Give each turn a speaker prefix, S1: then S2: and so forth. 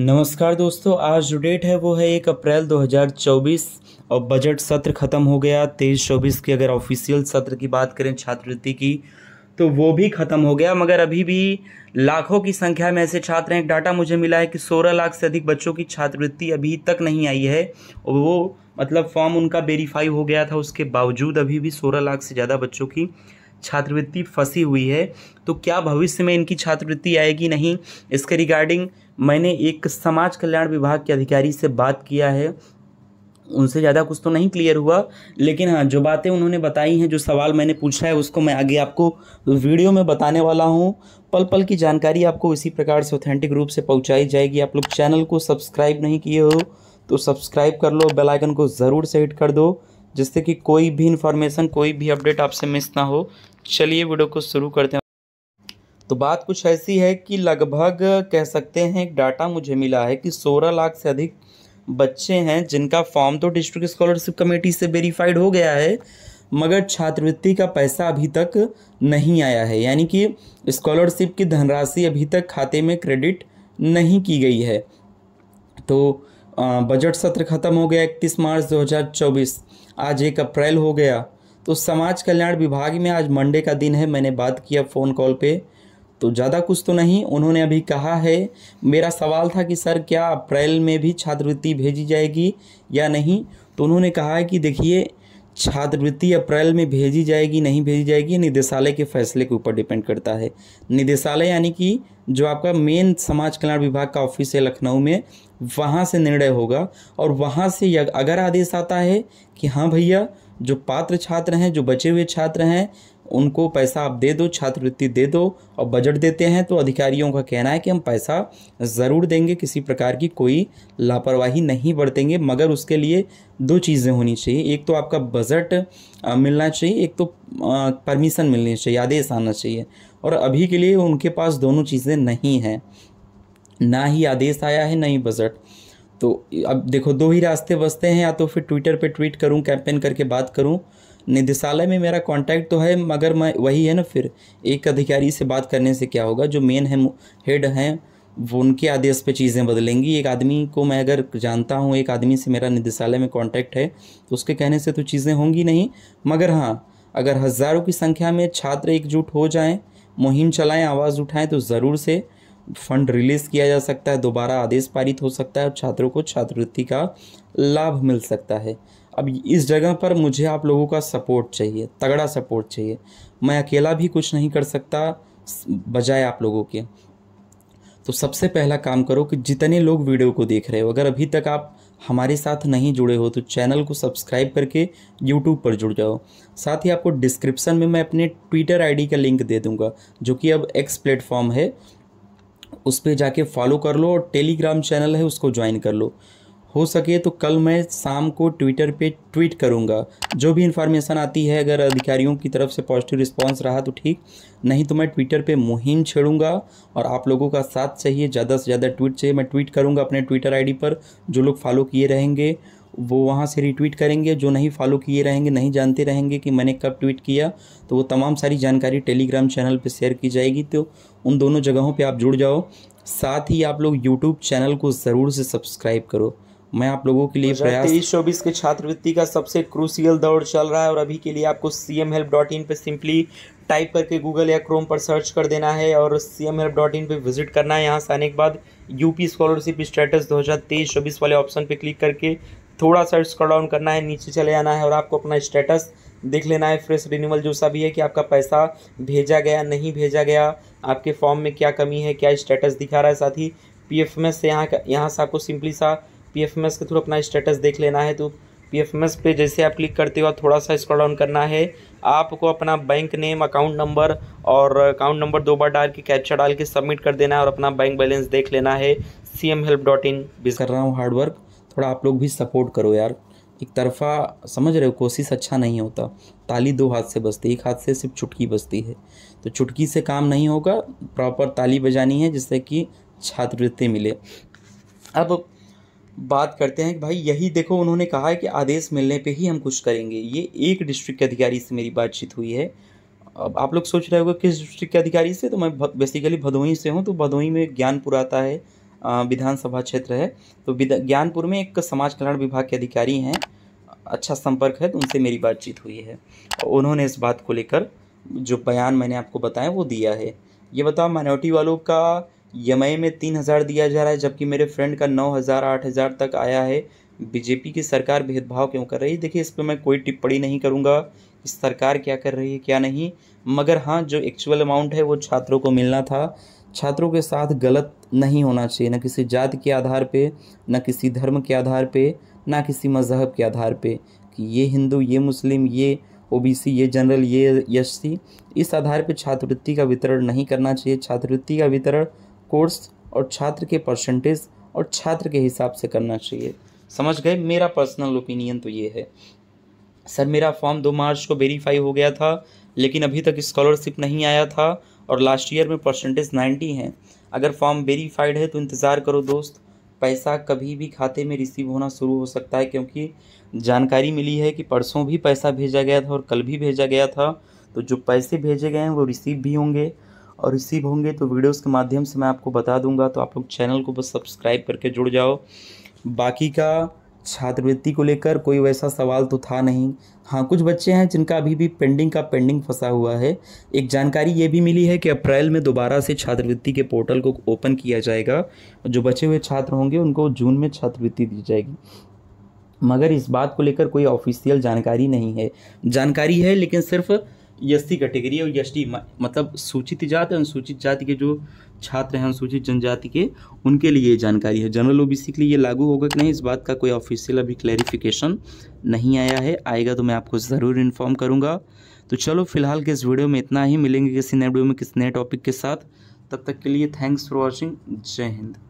S1: नमस्कार दोस्तों आज जो डेट है वो है एक अप्रैल 2024 और बजट सत्र ख़त्म हो गया तेईस चौबीस के अगर ऑफिशियल सत्र की बात करें छात्रवृत्ति की तो वो भी ख़त्म हो गया मगर अभी भी लाखों की संख्या में ऐसे छात्र हैं एक डाटा मुझे मिला है कि 16 लाख से अधिक बच्चों की छात्रवृत्ति अभी तक नहीं आई है और वो मतलब फॉर्म उनका वेरीफाई हो गया था उसके बावजूद अभी भी सोलह लाख से ज़्यादा बच्चों की छात्रवृत्ति फंसी हुई है तो क्या भविष्य में इनकी छात्रवृत्ति आएगी नहीं इसके रिगार्डिंग मैंने एक समाज कल्याण विभाग के अधिकारी से बात किया है उनसे ज़्यादा कुछ तो नहीं क्लियर हुआ लेकिन हाँ जो बातें उन्होंने बताई हैं जो सवाल मैंने पूछा है उसको मैं आगे आपको वीडियो में बताने वाला हूँ पल पल की जानकारी आपको इसी प्रकार से ऑथेंटिक रूप से पहुँचाई जाएगी आप लोग चैनल को सब्सक्राइब नहीं किए हो तो सब्सक्राइब कर लो बेलाइकन को ज़रूर से हिट कर दो जिससे कि कोई भी इन्फॉर्मेशन कोई भी अपडेट आपसे मिस ना हो चलिए वीडियो को शुरू करते हैं तो बात कुछ ऐसी है कि लगभग कह सकते हैं एक डाटा मुझे मिला है कि 16 लाख से अधिक बच्चे हैं जिनका फॉर्म तो डिस्ट्रिक्ट स्कॉलरशिप कमेटी से वेरीफाइड हो गया है मगर छात्रवृत्ति का पैसा अभी तक नहीं आया है यानी कि स्कॉलरशिप की धनराशि अभी तक खाते में क्रेडिट नहीं की गई है तो बजट सत्र खत्म हो गया इकतीस मार्च 2024 आज एक अप्रैल हो गया तो समाज कल्याण विभाग में आज मंडे का दिन है मैंने बात किया फ़ोन कॉल पे तो ज़्यादा कुछ तो नहीं उन्होंने अभी कहा है मेरा सवाल था कि सर क्या अप्रैल में भी छात्रवृत्ति भेजी जाएगी या नहीं तो उन्होंने कहा है कि देखिए छात्रवृत्ति अप्रैल में भेजी जाएगी नहीं भेजी जाएगी निदेशालय के फैसले के ऊपर डिपेंड करता है निदेशालय यानी कि जो आपका मेन समाज कल्याण विभाग का ऑफिस है लखनऊ में वहाँ से निर्णय होगा और वहाँ से अगर आदेश आता है कि हाँ भैया जो पात्र छात्र हैं जो बचे हुए छात्र हैं उनको पैसा आप दे दो छात्रवृत्ति दे दो और बजट देते हैं तो अधिकारियों का कहना है कि हम पैसा ज़रूर देंगे किसी प्रकार की कोई लापरवाही नहीं बरतेंगे मगर उसके लिए दो चीज़ें होनी चाहिए एक तो आपका बजट मिलना चाहिए एक तो परमिशन मिलनी चाहिए आदेश आना चाहिए और अभी के लिए उनके पास दोनों चीज़ें नहीं हैं ना ही आदेश आया है ना ही बजट तो अब देखो दो ही रास्ते बसते हैं या तो फिर ट्विटर पे ट्वीट करूं कैंपेन करके बात करूं निदेशालय में मेरा कांटेक्ट तो है मगर मैं वही है ना फिर एक अधिकारी से बात करने से क्या होगा जो मेन है हेड हैं वो उनके आदेश पे चीज़ें बदलेंगी एक आदमी को मैं अगर जानता हूँ एक आदमी से मेरा निदेशालय में कांटेक्ट है तो उसके कहने से तो चीज़ें होंगी नहीं मगर हाँ अगर हज़ारों की संख्या में छात्र एकजुट हो जाएं मुहिम चलाएं आवाज़ उठाएं तो ज़रूर से फंड रिलीज़ किया जा सकता है दोबारा आदेश पारित हो सकता है और छात्रों को छात्रवृत्ति का लाभ मिल सकता है अब इस जगह पर मुझे आप लोगों का सपोर्ट चाहिए तगड़ा सपोर्ट चाहिए मैं अकेला भी कुछ नहीं कर सकता बजाय आप लोगों के तो सबसे पहला काम करो कि जितने लोग वीडियो को देख रहे हो अगर अभी तक आप हमारे साथ नहीं जुड़े हो तो चैनल को सब्सक्राइब करके यूट्यूब पर जुड़ जाओ साथ ही आपको डिस्क्रिप्शन में मैं अपने ट्विटर आईडी का लिंक दे दूंगा जो कि अब एक्स प्लेटफॉर्म है उस पर जाके फॉलो कर लो और टेलीग्राम चैनल है उसको ज्वाइन कर लो हो सके तो कल मैं शाम को ट्विटर पे ट्वीट करूँगा जो भी इन्फॉर्मेशन आती है अगर अधिकारियों की तरफ से पॉजिटिव रिस्पांस रहा तो ठीक नहीं तो मैं ट्विटर पे मुहिम छेड़ूंगा और आप लोगों का साथ चाहिए ज़्यादा से ज़्यादा ट्वीट चाहिए मैं ट्वीट करूँगा अपने ट्विटर आईडी पर जो लोग फॉलो किए रहेंगे वो वहाँ से रिट्वीट करेंगे जो नहीं फॉलो किए रहेंगे नहीं जानते रहेंगे कि मैंने कब ट्वीट किया तो वो तमाम सारी जानकारी टेलीग्राम चैनल पर शेयर की जाएगी तो उन दोनों जगहों पर आप जुड़ जाओ साथ ही आप लोग यूट्यूब चैनल को ज़रूर से सब्सक्राइब करो मैं आप लोगों के लिए तो तेईस चौबीस के छात्रवृत्ति का सबसे क्रूसियल दौर चल रहा है और अभी के लिए आपको C M help dot in पर सिंपली टाइप करके गूगल या क्रोम पर सर्च कर देना है और C M help dot in पर विजिट करना है यहाँ से आने के बाद यूपी स्कॉलरशिप स्टेटस दो हज़ार तेईस चौबीस वाले ऑप्शन पर क्लिक करके थोड़ा सा स्क्रॉल डाउन करना है नीचे चले आना है और आपको अपना स्टेटस देख लेना है फ्रेश रिन्यूअल जो सा भी है कि आपका पैसा भेजा गया नहीं भेजा गया आपके फॉर्म में क्या कमी है क्या स्टेटस दिखा रहा है साथ ही पी एफ में से यहाँ का यहाँ से आपको सिंपली सा पी एफ एम एस के थ्रू अपना स्टेटस देख लेना है तो पी एफ एम एस पे जैसे आप क्लिक करते हो थोड़ा सा स्क्रॉल डाउन करना है आपको अपना बैंक नेम अकाउंट नंबर और अकाउंट नंबर दो बार डाल के कैप्चा डाल के सबमिट कर देना है और अपना बैंक बैलेंस देख लेना है C M help dot in भी कर रहा हूँ हार्डवर्क थोड़ा आप लोग भी सपोर्ट करो यार एक तरफा समझ रहे हो कोशिश अच्छा नहीं होता ताली दो हाथ से बजती है एक हाथ से सिर्फ चुटकी बजती है तो चुटकी से काम नहीं होगा प्रॉपर ताली बजानी है जिससे कि छात्रवृत्ति मिले अब बात करते हैं कि भाई यही देखो उन्होंने कहा है कि आदेश मिलने पे ही हम कुछ करेंगे ये एक डिस्ट्रिक्ट के अधिकारी से मेरी बातचीत हुई है अब आप लोग सोच रहे होगा किस डिस्ट्रिक्ट के अधिकारी से तो मैं बेसिकली भदोही से हूँ तो भदोही में ज्ञानपुर आता है विधानसभा क्षेत्र है तो ज्ञानपुर में एक समाज कल्याण विभाग के अधिकारी हैं अच्छा संपर्क है तो उनसे मेरी बातचीत हुई है उन्होंने इस बात को लेकर जो बयान मैंने आपको बताया वो दिया है ये बताओ माइनॉरिटी वालों का एम में तीन हज़ार दिया जा रहा है जबकि मेरे फ्रेंड का नौ हज़ार आठ हज़ार तक आया है बीजेपी की सरकार भेदभाव क्यों कर रही है देखिए इस पर मैं कोई टिप्पणी नहीं करूँगा कि सरकार क्या कर रही है क्या नहीं मगर हाँ जो एक्चुअल अमाउंट है वो छात्रों को मिलना था छात्रों के साथ गलत नहीं होना चाहिए ना किसी जात के आधार पर ना किसी धर्म के आधार पर ना किसी मज़हब के आधार पर कि ये हिंदू ये मुस्लिम ये ओबीसी ये जनरल ये एस इस आधार पर छात्रवृत्ति का वितरण नहीं करना चाहिए छात्रवृत्ति का वितरण कोर्स और छात्र के परसेंटेज और छात्र के हिसाब से करना चाहिए समझ गए मेरा पर्सनल ओपिनियन तो ये है सर मेरा फॉर्म दो मार्च को वेरीफाई हो गया था लेकिन अभी तक स्कॉलरशिप नहीं आया था और लास्ट ईयर में परसेंटेज नाइन्टी हैं अगर फॉर्म वेरीफाइड है तो इंतज़ार करो दोस्त पैसा कभी भी खाते में रिसीव होना शुरू हो सकता है क्योंकि जानकारी मिली है कि परसों भी पैसा भेजा गया था और कल भी भेजा गया था तो जो पैसे भेजे गए हैं वो रिसीव भी होंगे और रिसीव होंगे तो वीडियोस के माध्यम से मैं आपको बता दूंगा तो आप लोग चैनल को बस सब्सक्राइब करके जुड़ जाओ बाकी का छात्रवृत्ति को लेकर कोई वैसा सवाल तो था नहीं हाँ कुछ बच्चे हैं जिनका अभी भी पेंडिंग का पेंडिंग फंसा हुआ है एक जानकारी ये भी मिली है कि अप्रैल में दोबारा से छात्रवृत्ति के पोर्टल को ओपन किया जाएगा जो बचे हुए छात्र होंगे उनको जून में छात्रवृत्ति दी जाएगी मगर इस बात को लेकर कोई ऑफिशियल जानकारी नहीं है जानकारी है लेकिन सिर्फ़ एस कैटेगरी और एस मतलब सूचित जाति अनुसूचित जाति के जो छात्र हैं अनुसूचित जनजाति के उनके लिए ये जानकारी है जनरल ओबीसी के लिए ये लागू होगा कि नहीं इस बात का कोई ऑफिशियल अभी क्लैरिफिकेशन नहीं आया है आएगा तो मैं आपको ज़रूर इन्फॉर्म करूँगा तो चलो फिलहाल के इस वीडियो में इतना ही मिलेंगे किसी नए वीडियो में किसी नए टॉपिक के साथ तब तक के लिए थैंक्स फॉर वॉचिंग जय हिंद